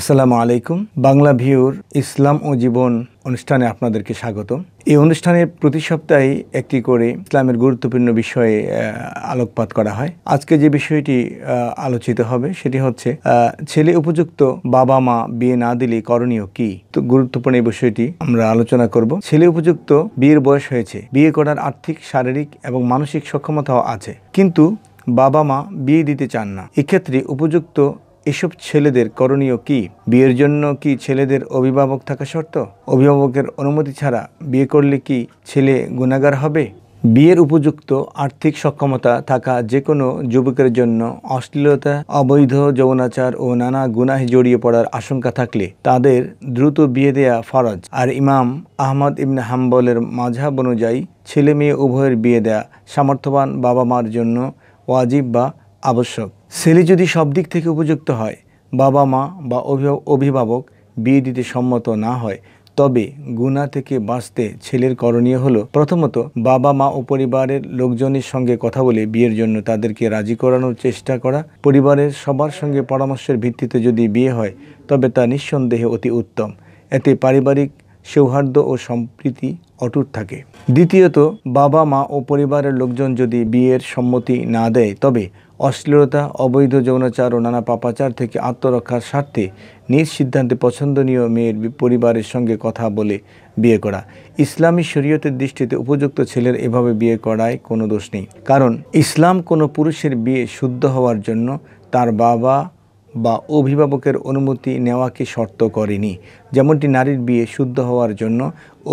আসসালামু আলাইকুম বাংলা ভিউর ইসলাম ও জীবন অনুষ্ঠানে আপনাদেরকে স্বাগতম এই অনুষ্ঠানে প্রতি সপ্তাহে একটি করে ইসলামের গুরুত্বপূর্ণ বিষয়ে আলোকপাত করা হয় আজকে যে বিষয়টি আলোচিত হবে সেটি হচ্ছে ছেলে উপযুক্ত বাবা মা বিয়ে না দিলে করণীয় কি তো গুরুত্বপূর্ণ এই বিষয়টি আমরা আলোচনা করব ছেলে উপযুক্ত বিয়ের বয়স হয়েছে বিয়ে করার আর্থিক শারীরিক এবং মানসিক সক্ষমতাও আছে কিন্তু বাবা মা বিয়ে দিতে চান না এক্ষেত্রে উপযুক্ত এসব ছেলেদের করণীয় কি বিয়ের জন্য কি ছেলেদের অভিভাবক থাকা শর্ত অভিভাবকের অনুমতি ছাড়া বিয়ে করলে কি ছেলে গুণাগার হবে বিয়ের উপযুক্ত আর্থিক সক্ষমতা থাকা যে কোনো যুবকের জন্য অশ্লীলতা অবৈধ যৌনাচার ও নানা গুনাহে জড়িয়ে পড়ার আশঙ্কা থাকলে তাদের দ্রুত বিয়ে দেয়া ফরজ আর ইমাম আহমদ ইবনে হাম্বলের মাঝাব অনুযায়ী ছেলে মেয়ে উভয়ের বিয়ে দেয়া সামর্থ্যবান বাবা মার জন্য ওয়াজিব বা আবশ্যক ছেলে যদি সব দিক থেকে উপযুক্ত হয় বাবা মা বা অভিভাবক বিয়ে দিতে সম্মত না হয় তবে গুণা থেকে বাঁচতে ছেলের করণীয় হলো প্রথমত বাবা মা ও পরিবারের লোকজনের সঙ্গে কথা বলে বিয়ের জন্য তাদেরকে রাজি করানোর চেষ্টা করা পরিবারের সবার সঙ্গে পরামর্শের ভিত্তিতে যদি বিয়ে হয় তবে তা নিঃসন্দেহে অতি উত্তম এতে পারিবারিক সৌহার্দ্য ও সম্প্রীতি অটুট থাকে দ্বিতীয়ত বাবা মা ও পরিবারের লোকজন যদি বিয়ের সম্মতি না দেয় তবে অশ্লীলতা অবৈধ যৌনাচার ও নানা পাপাচার থেকে আত্মরক্ষার স্বার্থে নিজ সিদ্ধান্তে পছন্দনীয় মেয়ের পরিবারের সঙ্গে কথা বলে বিয়ে করা ইসলামী শরীয়তের দৃষ্টিতে উপযুক্ত ছেলের এভাবে বিয়ে করায় কোনো দোষ নেই কারণ ইসলাম কোনো পুরুষের বিয়ে শুদ্ধ হওয়ার জন্য তার বাবা বা অভিভাবকের অনুমতি নেওয়াকে শর্ত করেনি যেমনটি নারীর বিয়ে শুদ্ধ হওয়ার জন্য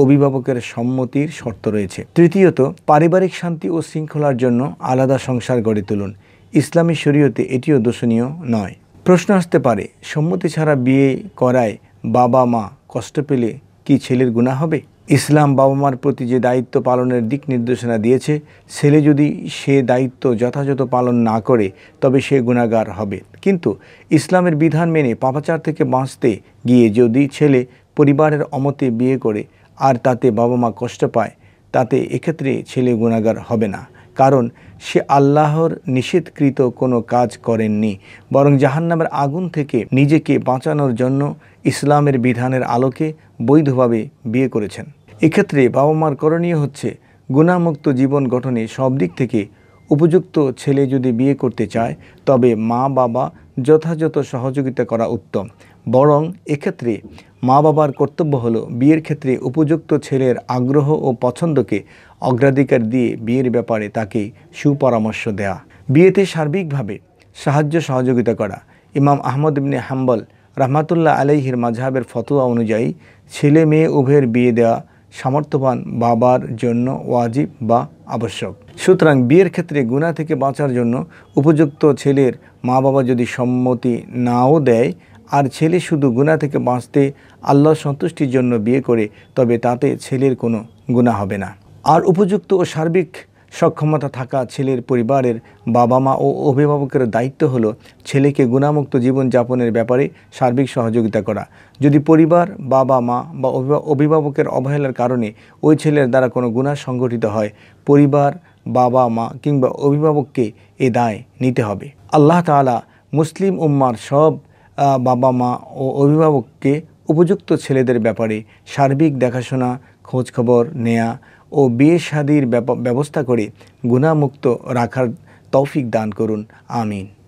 অভিভাবকের সম্মতির শর্ত রয়েছে তৃতীয়ত পারিবারিক শান্তি ও শৃঙ্খলার জন্য আলাদা সংসার গড়ে তুলুন ইসলামী শরীয়তে এটিও দোষণীয় নয় প্রশ্ন আসতে পারে সম্মতি ছাড়া বিয়ে করায় বাবা মা কষ্ট পেলে কি ছেলের গুণা হবে ইসলাম বাবা মার প্রতি যে দায়িত্ব পালনের দিক নির্দেশনা দিয়েছে ছেলে যদি সে দায়িত্ব যথাযথ পালন না করে তবে সে গুণাগার হবে কিন্তু ইসলামের বিধান মেনে পাপাচার থেকে বাঁচতে গিয়ে যদি ছেলে পরিবারের অমতে বিয়ে করে আর তাতে বাবা মা কষ্ট পায় তাতে এক্ষেত্রে ছেলে গুণাগার হবে না কারণ সে আল্লাহর নিষেধকৃত কোনো কাজ করেননি বরং জাহান্নামের আগুন থেকে নিজেকে বাঁচানোর জন্য ইসলামের বিধানের আলোকে বৈধভাবে বিয়ে করেছেন এক্ষেত্রে বাবা মার করণীয় হচ্ছে গুণামুক্ত জীবন গঠনে সব দিক থেকে উপযুক্ত ছেলে যদি বিয়ে করতে চায় তবে মা বাবা যথাযথ সহযোগিতা করা উত্তম বরং এক্ষেত্রে মা বাবার কর্তব্য হলো বিয়ের ক্ষেত্রে উপযুক্ত ছেলের আগ্রহ ও পছন্দকে অগ্রাধিকার দিয়ে বিয়ের ব্যাপারে তাকে সুপরামর্শ দেয়া বিয়েতে সার্বিকভাবে সাহায্য সহযোগিতা করা ইমাম আহমদ ইবনে হাম্বল রহমাতুল্লাহ আলাইহির মাঝহাবের ফতোয়া অনুযায়ী ছেলে মেয়ে উভয়ের বিয়ে দেওয়া সামর্থ্যবান বাবার জন্য ওয়াজিব বা আবশ্যক সুতরাং বিয়ের ক্ষেত্রে গুণা থেকে বাঁচার জন্য উপযুক্ত ছেলের মা বাবা যদি সম্মতি নাও দেয় আর ছেলে শুধু গুণা থেকে বাঁচতে আল্লাহ সন্তুষ্টির জন্য বিয়ে করে তবে তাতে ছেলের কোনো গুণা হবে না আর উপযুক্ত ও সার্বিক সক্ষমতা থাকা ছেলের পরিবারের বাবা মা ও অভিভাবকের দায়িত্ব হলো ছেলেকে গুণামুক্ত জীবন যাপনের ব্যাপারে সার্বিক সহযোগিতা করা যদি পরিবার বাবা মা বা অভিভাবকের অবহেলার কারণে ওই ছেলের দ্বারা কোনো গুণা সংগঠিত হয় পরিবার বাবা মা কিংবা অভিভাবককে এ দায় নিতে হবে আল্লাহ তালা মুসলিম উম্মার সব বাবা মা ও অভিভাবককে উপযুক্ত ছেলেদের ব্যাপারে সার্বিক দেখাশোনা খোঁজখবর নেয়া ও বিয়ে শাদির ব্যবস্থা করে গুণামুক্ত রাখার তৌফিক দান করুন আমিন